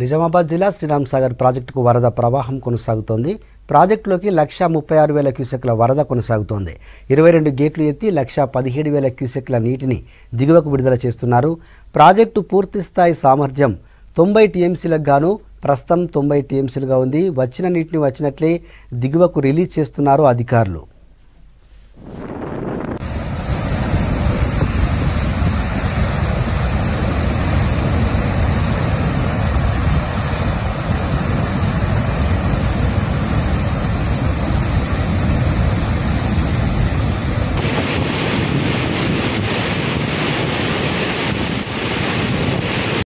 నిజామాబాద్ జిల్లా శ్రీరామ్ సాగర్ ప్రాజెక్టుకు వరద ప్రవాహం కొనసాగుతోంది ప్రాజెక్టులోకి లక్ష ముప్పై ఆరు వేల క్యూసెక్ల వరద కొనసాగుతోంది ఇరవై రెండు గేట్లు ఎత్తి లక్ష పదిహేడు వేల క్యూసెక్ల నీటిని దిగువకు విడుదల చేస్తున్నారు ప్రాజెక్టు పూర్తిస్థాయి సామర్థ్యం తొంభై టీఎంసీలకు గాను ప్రస్తుతం తొంభై టీఎంసీలుగా ఉంది వచ్చిన నీటిని వచ్చినట్లే దిగువకు రిలీజ్ చేస్తున్నారు అధికారులు